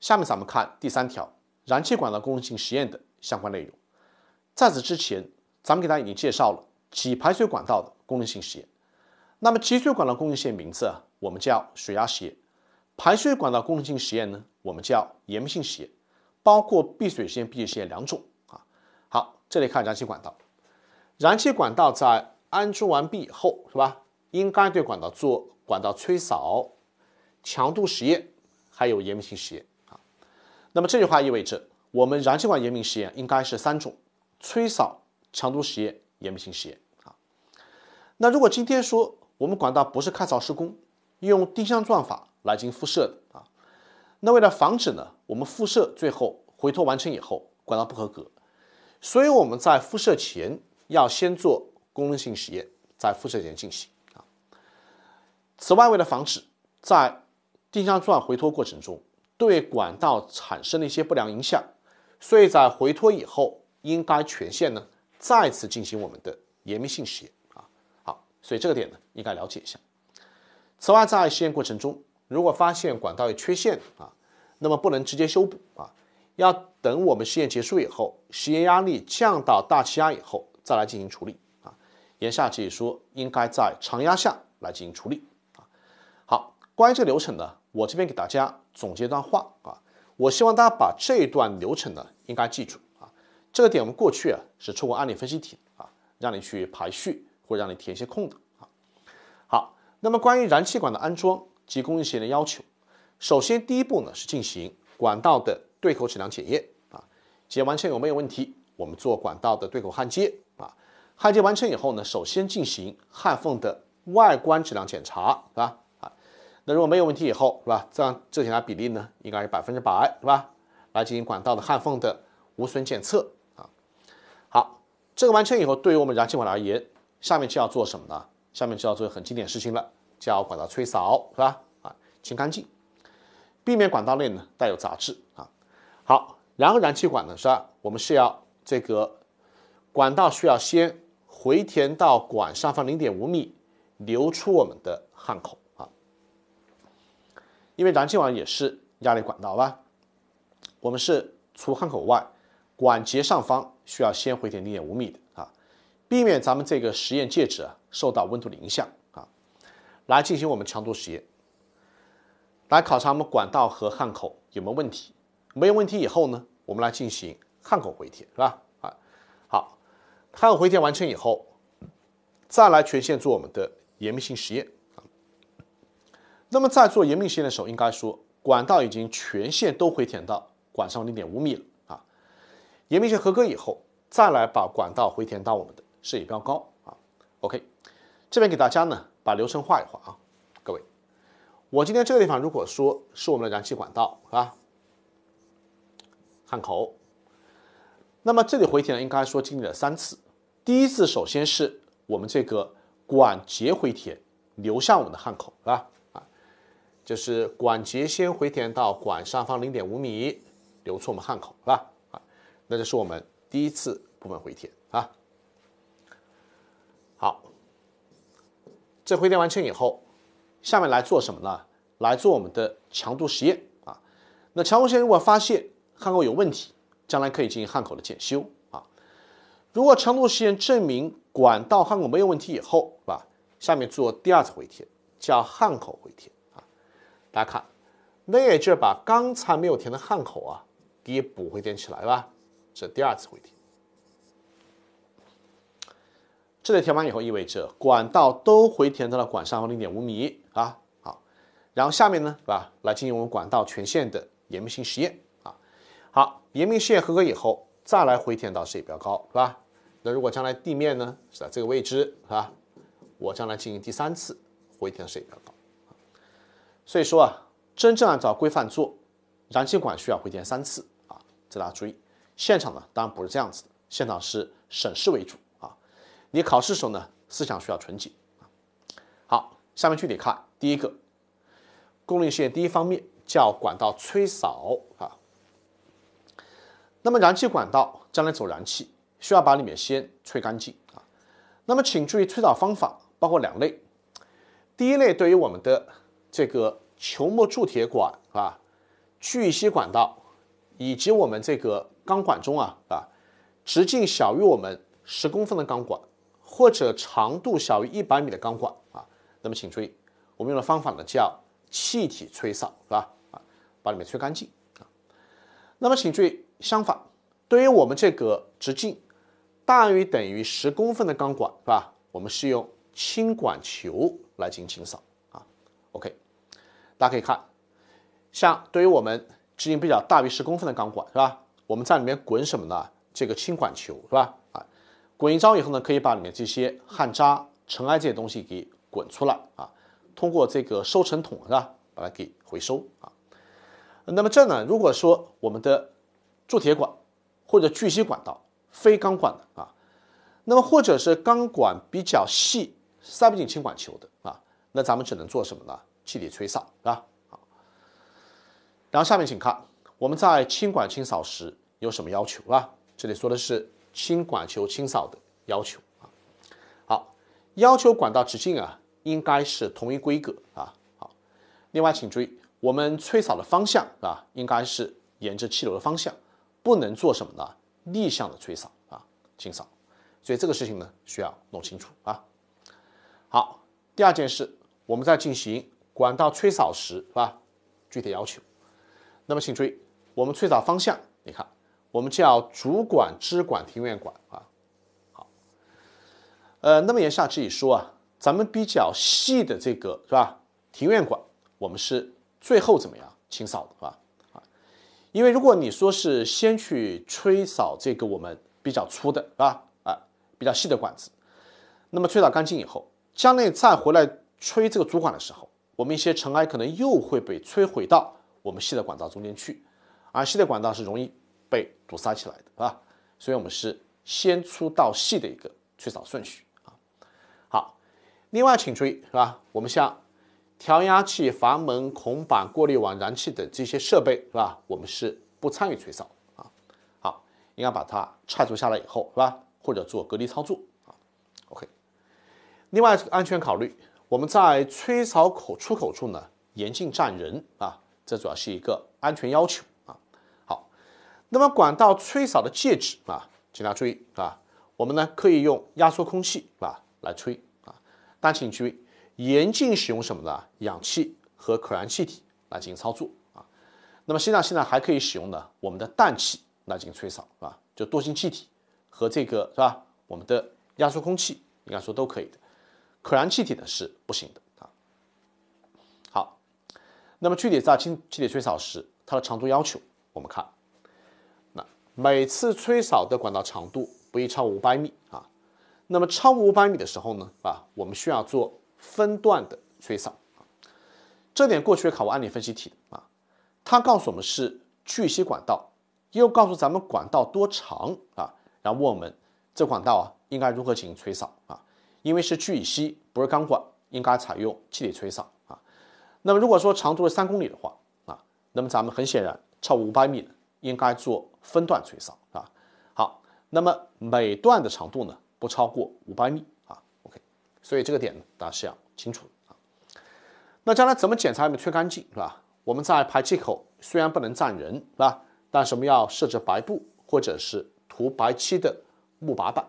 下面咱们看第三条燃气管道功能性实验的相关内容。在此之前，咱们给大家已经介绍了集排水管道的功能性实验。那么集水管道功能性实验名字啊，我们叫水压实验；排水管道功能性实验呢，我们叫严密性实验，包括闭水实验、闭气实验两种啊。好，这里看燃气管道，燃气管道在安装完毕以后，是吧？应该对管道做管道吹扫、强度实验，还有严密性实验。那么这句话意味着，我们燃气管严密实验应该是三种：吹扫、强度实验、严密性实验啊。那如果今天说我们管道不是开槽施工，用定向钻法来进行辐设的啊，那为了防止呢，我们辐设最后回拖完成以后管道不合格，所以我们在辐设前要先做功能性实验，在辐设前进行啊。此外，为了防止在定向钻回拖过程中。对管道产生了一些不良影响，所以在回拖以后，应该全线呢再次进行我们的严密性实验啊。好，所以这个点呢应该了解一下。此外，在实验过程中，如果发现管道有缺陷啊，那么不能直接修补啊，要等我们实验结束以后，实验压力降到大气压以后，再来进行处理啊。言下之意说，应该在常压下来进行处理啊。好，关于这个流程呢，我这边给大家。总结一段话啊，我希望大家把这一段流程呢应该记住啊。这个点我们过去啊是出过案例分析题啊，让你去排序或让你填一些空的啊。好，那么关于燃气管的安装及工艺线的要求，首先第一步呢是进行管道的对口质量检验啊，检验完成有没有问题，我们做管道的对口焊接啊，焊接完成以后呢，首先进行焊缝的外观质量检查，啊，吧？那如果没有问题以后，是吧？这样这检查比例呢，应该是百分之百，是吧？来进行管道的焊缝的无损检测啊。好，这个完成以后，对于我们燃气管而言，下面就要做什么呢？下面就要做很经典事情了，叫管道吹扫，是吧？啊，清干净，避免管道内呢带有杂质啊。好，然后燃气管呢是吧？我们是要这个管道需要先回填到管上方零点五米，留出我们的焊口。因为燃气网也是压力管道吧，我们是除焊口外，管节上方需要先回填零点五米的啊，避免咱们这个实验介质啊受到温度的影响啊，来进行我们强度实验，来考察我们管道和焊口有没有问题。没有问题以后呢，我们来进行焊口回填，是吧？啊，好，焊口回填完成以后，再来全线做我们的严密性实验。那么在做严密实验的时候，应该说管道已经全线都回填到管上零点五米了啊。严密性合格以后，再来把管道回填到我们的视野标高啊。OK，这边给大家呢把流程画一画啊，各位，我今天这个地方如果说是我们的燃气管道是吧，焊口，那么这里回填呢应该说经历了三次，第一次首先是我们这个管节回填流向我们的焊口是吧？就是管节先回填到管上方零点五米，留出我们焊口是吧？啊，那这是我们第一次部分回填啊。好，这回填完成以后，下面来做什么呢？来做我们的强度实验啊。那强度实验如果发现焊口有问题，将来可以进行焊口的检修啊。如果强度实验证明管道焊口没有问题以后，是吧？下面做第二次回填，叫焊口回填。大家看，那也就是把刚才没有填的焊口啊，给补回填起来吧。这第二次回填，这里填完以后，意味着管道都回填到了管上方零点五米啊。好，然后下面呢，是吧？来进行我们管道全线的严密性实验啊。好，严密试实验合格以后，再来回填导水比较高，是吧？那如果将来地面呢是在这个位置，是吧？我将来进行第三次回填的水比较高。所以说啊，真正按照规范做，燃气管需要回填三次啊，这大家注意。现场呢当然不是这样子，的，现场是省市为主啊。你考试时候呢，思想需要纯洁。好，下面具体看第一个功率试验，第一方面叫管道吹扫啊。那么燃气管道将来走燃气，需要把里面先吹干净啊。那么请注意，吹扫方法包括两类，第一类对于我们的。这个球墨铸铁管啊，聚乙烯管道，以及我们这个钢管中啊啊，直径小于我们十公分的钢管，或者长度小于一百米的钢管啊，那么请注意，我们用的方法呢叫气体吹扫，是吧？啊，把里面吹干净啊。那么请注意，相反，对于我们这个直径大于等于十公分的钢管，是吧？我们是用氢管球来进行清扫。OK，大家可以看，像对于我们直径比较大于十公分的钢管是吧？我们在里面滚什么呢？这个轻管球是吧？啊，滚一招以后呢，可以把里面这些焊渣、尘埃这些东西给滚出来啊。通过这个收尘桶是吧？把它给回收啊。那么这呢？如果说我们的铸铁管或者聚乙烯管道非钢管的啊，那么或者是钢管比较细塞不进轻管球的啊，那咱们只能做什么呢？气体吹扫是吧？好，然后下面请看我们在清管清扫时有什么要求是吧？这里说的是清管球清扫的要求啊。好，要求管道直径啊应该是同一规格啊。好，另外请注意，我们吹扫的方向啊应该是沿着气流的方向，不能做什么呢？逆向的吹扫啊，清扫。所以这个事情呢需要弄清楚啊。好，第二件事我们在进行。管道吹扫时是吧？具体要求。那么请注意，我们吹扫方向，你看，我们叫主管、支管、庭院管啊。好，呃，那么言下之意说啊，咱们比较细的这个是吧？庭院管，我们是最后怎么样清扫的吧？啊，因为如果你说是先去吹扫这个我们比较粗的，是吧？啊，比较细的管子，那么吹扫干净以后，将来再回来吹这个主管的时候。我们一些尘埃可能又会被摧毁到我们细的管道中间去，而细的管道是容易被堵塞起来的，是吧？所以，我们是先粗到细的一个吹扫顺序啊。好，另外请注意，是吧？我们像调压器、阀门、孔板、过滤网、燃气等这些设备，是吧？我们是不参与吹扫啊。好，应该把它拆除下来以后，是吧？或者做隔离操作啊。OK。另外，安全考虑。我们在吹扫口出口处呢，严禁站人啊，这主要是一个安全要求啊。好，那么管道吹扫的介质啊，请大家注意啊，我们呢可以用压缩空气啊来吹啊，但请注意，严禁使用什么呢？氧气和可燃气体来进行操作啊。那么现在现在还可以使用的我们的氮气来进行吹扫啊，就惰性气体和这个是吧？我们的压缩空气应该说都可以的。可燃气体呢是不行的啊。好，那么具体在清气体吹扫时，它的长度要求我们看，那每次吹扫的管道长度不宜超五百米啊。那么超五百米的时候呢啊，我们需要做分段的吹扫。这点过去考过案例分析题啊，它告诉我们是聚吸管道，又告诉咱们管道多长啊，然后问我们这管道啊应该如何进行吹扫啊。因为是聚乙烯，不是钢管，应该采用气体吹扫啊。那么如果说长度是三公里的话啊，那么咱们很显然超五百米应该做分段吹扫啊。好，那么每段的长度呢不超过五百米啊。OK，所以这个点呢大家是要清楚啊。那将来怎么检查有没有吹干净，是吧？我们在排气口虽然不能站人，是吧？但是我们要设置白布或者是涂白漆的木板板。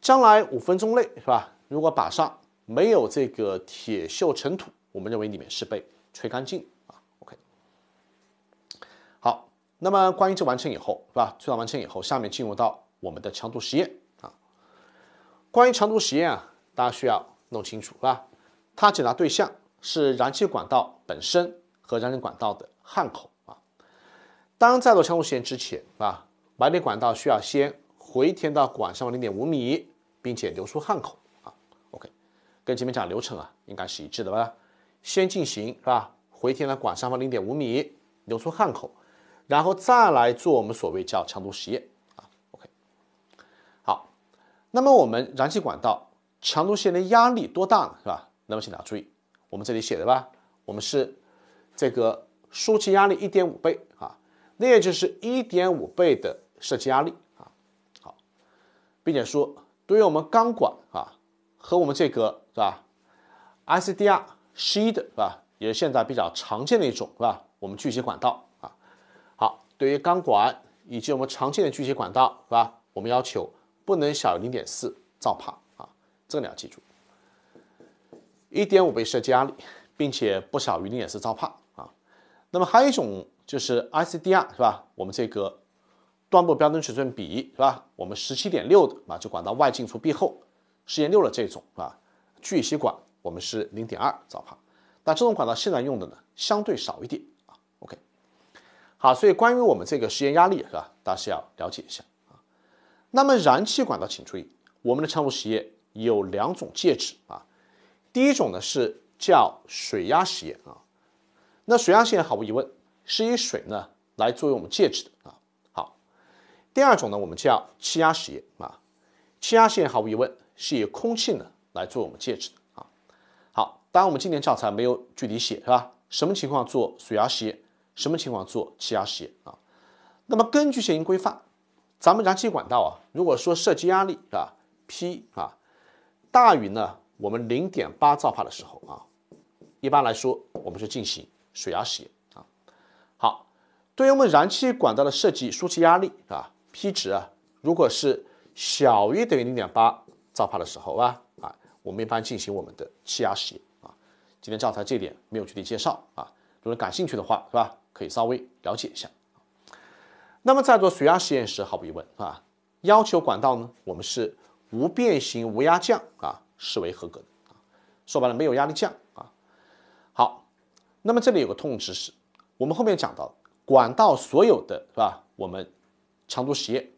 将来五分钟内是吧？如果靶上没有这个铁锈尘土，我们认为里面是被吹干净啊。OK，好，那么关于这完成以后是吧？吹导完成以后，下面进入到我们的强度实验啊。关于强度实验啊，大家需要弄清楚是吧？它检查对象是燃气管道本身和燃气管道的焊口啊。当在做强度实验之前啊，埋地管道需要先回填到管上零点五米。并且流出汉口啊，OK，跟前面讲流程啊应该是一致的吧？先进行是吧，回填了管上方零点五米，流出汉口，然后再来做我们所谓叫强度实验啊，OK，好，那么我们燃气管道强度线的压力多大呢？是吧？那么请大家注意，我们这里写的吧，我们是这个输气压力一点五倍啊，那也就是一点五倍的设计压力啊，好，并且说。对于我们钢管啊，和我们这个是吧，ICDR 十一的是吧，也是现在比较常见的一种是吧？我们聚集管道啊，好，对于钢管以及我们常见的聚集管道是吧？我们要求不能小于零点四兆帕啊，这个你要记住，一点五倍设计压力，并且不小于零点四兆帕啊。那么还有一种就是 ICDR 是吧？我们这个。端部标准尺寸比是吧？我们十七点六的啊，就管道外径除壁厚实验六的这种啊，聚乙烯管我们是零点二兆帕。那这种管道现在用的呢，相对少一点啊。OK，好，所以关于我们这个实验压力是吧，大家要了解一下啊。那么燃气管道请注意，我们的强度实验有两种介质啊。第一种呢是叫水压实验啊，那水压实验毫无疑问是以水呢来作为我们介质的。第二种呢，我们叫气压实验啊。气压实验毫无疑问是以空气呢来做我们介质的啊。好，当然我们今年教材没有具体写是吧？什么情况做水压实验，什么情况做气压实验啊？那么根据现行规范，咱们燃气管道啊，如果说设计压力是吧，P 啊大于呢我们零点八兆帕的时候啊，一般来说我们就进行水压实验啊。好，对于我们燃气管道的设计输气压力是吧？P 值啊，如果是小于等于零点八兆帕的时候，啊，啊，我们一般进行我们的气压实验啊。今天教材这点没有具体介绍啊，如果感兴趣的话，是吧，可以稍微了解一下。那么在做水压实验时，毫无疑问，啊，要求管道呢，我们是无变形、无压降啊，视为合格的。说白了，没有压力降啊。好，那么这里有个通用知识，我们后面讲到管道所有的，是吧，我们。强度实验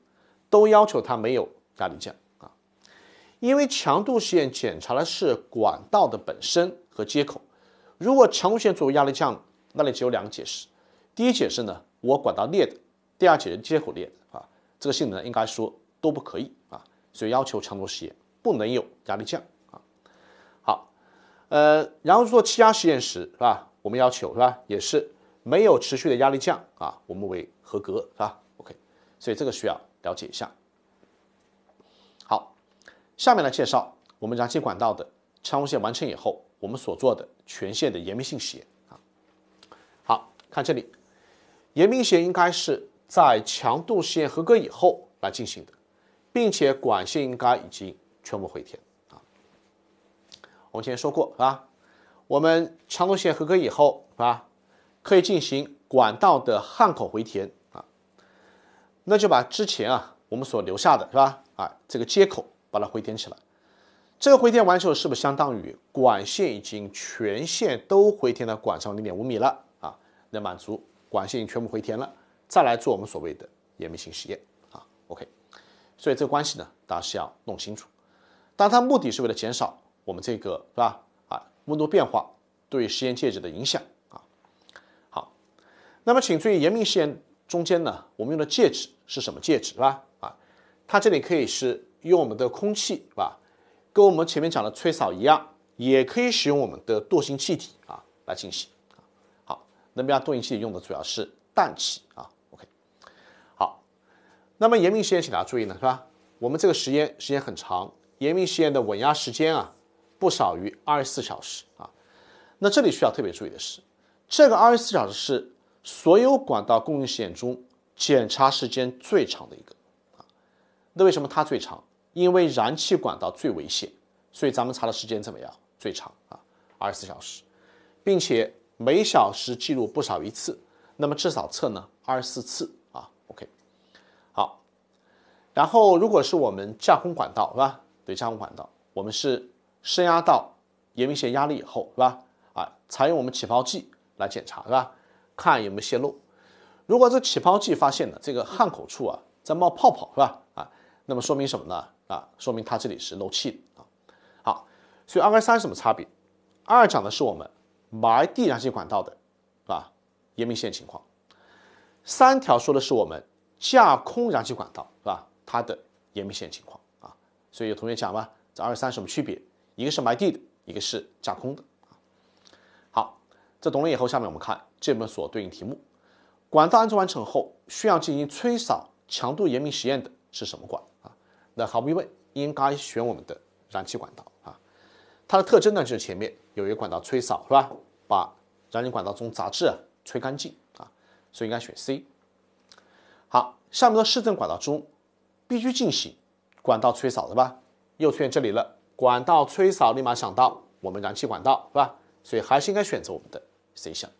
都要求它没有压力降啊，因为强度实验检查的是管道的本身和接口。如果强度实验为压力降，那里只有两个解释：第一解释呢，我管道裂的；第二解释接口裂的啊。这个性能应该说都不可以啊，所以要求强度实验不能有压力降啊。好，呃，然后做气压实验时是吧？我们要求是吧？也是没有持续的压力降啊，我们为合格是吧？所以这个需要了解一下。好，下面来介绍我们燃气管道的强度线完成以后，我们所做的全线的严密性实验啊。好看这里，严密性应该是在强度试验合格以后来进行的，并且管线应该已经全部回填啊。我们前面说过是吧？我们强度线合格以后是吧，可以进行管道的焊口回填。那就把之前啊我们所留下的是吧？啊，这个接口把它回填起来。这个回填完之后，是不是相当于管线已经全线都回填到管上零点五米了啊？能满足管线全部回填了，再来做我们所谓的严密性实验啊。OK，所以这个关系呢，大家是要弄清楚。当然，它目的是为了减少我们这个是吧？啊，温度变化对实验介质的影响啊。好，那么请注意严密实验。中间呢，我们用的介质是什么介质是吧？啊，它这里可以是用我们的空气是吧？跟我们前面讲的吹扫一样，也可以使用我们的惰性气体啊来进行。好，那么惰性气体用的主要是氮气啊。OK，好，那么严密实验请大家注意呢是吧？我们这个实验时间很长，严密实验的稳压时间啊不少于二十四小时啊。那这里需要特别注意的是，这个二十四小时是。所有管道供应线中，检查时间最长的一个啊，那为什么它最长？因为燃气管道最危险，所以咱们查的时间怎么样？最长啊，二十四小时，并且每小时记录不少于一次，那么至少测呢二十四次啊。OK，好，然后如果是我们架空管道是吧？对，架空管道，我们是升压到严明线压力以后是吧？啊，采用我们起泡剂来检查是吧？看有没有泄漏。如果这起泡剂发现了这个焊口处啊在冒泡泡，是吧？啊，那么说明什么呢？啊，说明它这里是漏气的啊。好，所以二跟三什么差别？二讲的是我们埋地燃气管道的啊严密性情况，三条说的是我们架空燃气管道是吧？它的严密性情况啊。所以有同学讲吧，这二三什么区别？一个是埋地的，一个是架空的。好，这懂了以后，下面我们看。这门所对应题目，管道安装完成后需要进行吹扫强度严密实验的是什么管啊？那毫无疑问，应该选我们的燃气管道啊。它的特征呢就是前面有一个管道吹扫是吧？把燃气管道中杂质啊吹干净啊，所以应该选 C。好，下面的市政管道中必须进行管道吹扫是吧？又出现这里了，管道吹扫立马想到我们燃气管道是吧？所以还是应该选择我们的 C 项。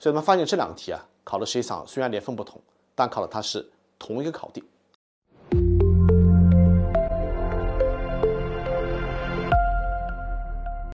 所以，我们发现这两个题啊，考的实际上虽然年份不同，但考的它是同一个考点。